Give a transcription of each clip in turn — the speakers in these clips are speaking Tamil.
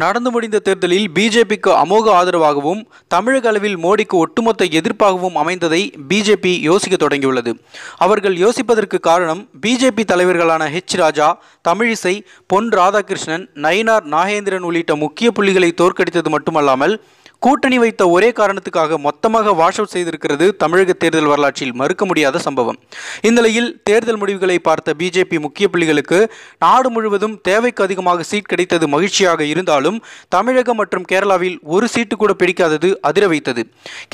நடந்து முடிந்த தேர்தலில் பிஜேபிக்கு அமோக ஆதரவாகவும் தமிழக அளவில் மோடிக்கு ஒட்டுமொத்த எதிர்ப்பாகவும் அமைந்ததை பிஜேபி யோசிக்க தொடங்கியுள்ளது அவர்கள் யோசிப்பதற்கு காரணம் பிஜேபி தலைவர்களான ஹெச் ராஜா தமிழிசை பொன் ராதாகிருஷ்ணன் நயினார் நாகேந்திரன் உள்ளிட்ட முக்கிய புள்ளிகளை தோற்கடித்தது மட்டுமல்லாமல் கூட்டணி வைத்த ஒரே காரணத்துக்காக மொத்தமாக வாஷ் அவுட் செய்திருக்கிறது தமிழக தேர்தல் வரலாற்றில் மறுக்க முடியாத சம்பவம் இந்நிலையில் தேர்தல் முடிவுகளை பார்த்த பிஜேபி முக்கிய புள்ளிகளுக்கு நாடு முழுவதும் தேவைக்கு அதிகமாக சீட் கிடைத்தது மகிழ்ச்சியாக இருந்தாலும் தமிழகம் மற்றும் கேரளாவில் ஒரு சீட்டு கூட பிடிக்காதது அதிர வைத்தது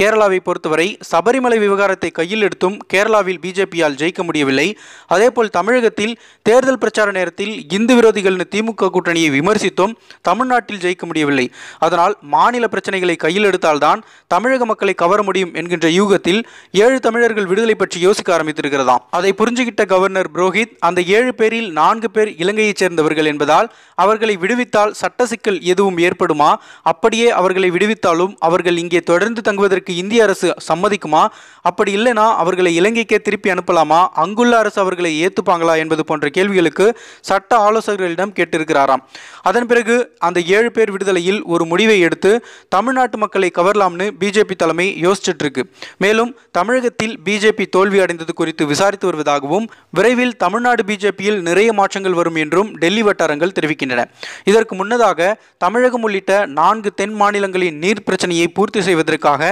கேரளாவை பொறுத்தவரை சபரிமலை விவகாரத்தை கையில் எடுத்தும் கேரளாவில் பிஜேபியால் ஜெயிக்க முடியவில்லை அதேபோல் தமிழகத்தில் தேர்தல் பிரச்சார நேரத்தில் இந்து விரோதிகள் திமுக கூட்டணியை விமர்சித்தும் தமிழ்நாட்டில் ஜெயிக்க முடியவில்லை அதனால் மாநில பிரச்சனைகளை கையில் எடுத்தால்தான் தமிழக மக்களை கவர முடியும் என்கின்ற யூகத்தில் ஏழு தமிழர்கள் விடுதலை பற்றி யோசிக்க ஆரம்பித்திருக்கிறதாம் அதை புரிஞ்சுகிட்ட கவர்னர் புரோஹித் அந்த ஏழு பேரில் நான்கு பேர் இலங்கையைச் சேர்ந்தவர்கள் என்பதால் அவர்களை விடுவித்தால் சட்ட சிக்கல் எதுவும் ஏற்படுமா அப்படியே அவர்களை விடுவித்தாலும் அவர்கள் இங்கே தொடர்ந்து தங்குவதற்கு இந்திய அரசு சம்மதிக்குமா அப்படி இல்லைனா அவர்களை இலங்கைக்கே திருப்பி அனுப்பலாமா அங்குள்ள அரசு அவர்களை ஏற்றுப்பாங்களா என்பது போன்ற கேள்விகளுக்கு சட்ட ஆலோசகர்களிடம் கேட்டிருக்கிறாராம் அதன் பிறகு அந்த ஏழு பேர் விடுதலையில் ஒரு முடிவை எடுத்து தமிழ்நாடு தமிழ்நாட்டு மக்களை கவரலாம்னு பிஜேபி தலைமை யோசிச்சுட்டு இருக்கு மேலும் தமிழகத்தில் பிஜேபி தோல்வி அடைந்தது குறித்து விசாரித்து வருவதாகவும் விரைவில் தமிழ்நாடு பிஜேபியில் நிறைய மாற்றங்கள் வரும் என்றும் டெல்லி வட்டாரங்கள் தெரிவிக்கின்றன இதற்கு முன்னதாக தமிழகம் உள்ளிட்ட நான்கு தென் மாநிலங்களின் நீர் பிரச்சனையை பூர்த்தி செய்வதற்காக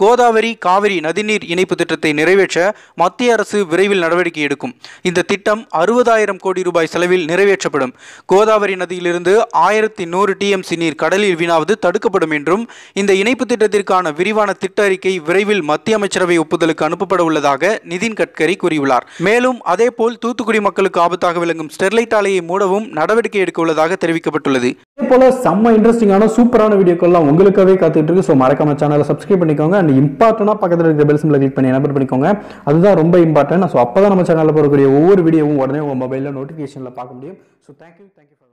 கோதாவரி காவிரி நதிநீர் இணைப்பு திட்டத்தை நிறைவேற்ற மத்திய அரசு விரைவில் நடவடிக்கை எடுக்கும் இந்த திட்டம் அறுபதாயிரம் கோடி ரூபாய் செலவில் நிறைவேற்றப்படும் கோதாவரி நதியிலிருந்து ஆயிரத்தி நூறு டிஎம்சி நீர் கடலில் வீணாவது தடுக்கப்படும் என்றும் இந்த இணைப்பு திட்டத்திற்கான விரிவான திட்ட அறிக்கை விரைவில் மத்திய அமைச்சரவை ஒப்புதலுக்கு அனுப்பப்பட உள்ளதாக நிதின் கட்கரி கூறியுள்ளார் மேலும் அதேபோல் தூத்துக்குடி மக்களுக்கு ஆபத்தாக விளங்கும் ஸ்டெர்லைட் ஆலையை மூடவும் நடவடிக்கை எடுக்க உள்ளதாக தெரிவிக்கப்பட்டுள்ளது போல செம்ம இன்ட்ரெஸ்டிங்கான சூப்பரான வீடியோக்கள்லாம் உங்களுக்காகவே காத்துட்டு இருக்கு ஸோ மறக்காம சேனலை சப்ஸ்கிரைப் பண்ணிக்கோங்க அண்ட் இம்பார்ட்டண்டாக பக்கத்தில் இருக்கிற பெல் கிளிக் பண்ணி எனபர் பண்ணிக்கோங்க அதுதான் ரொம்ப இம்பார்ட்டன்ட் ஸோ அப்போ தான் நம்ம சேனலில் போகக்கூடிய ஒவ்வொரு வீடியோவும் உடனே உங்கள் மொபைலில் நோட்டிஃபிகேஷனில் பார்க்க முடியும் ஸோ தேங்க்யூ தேங்க்யூ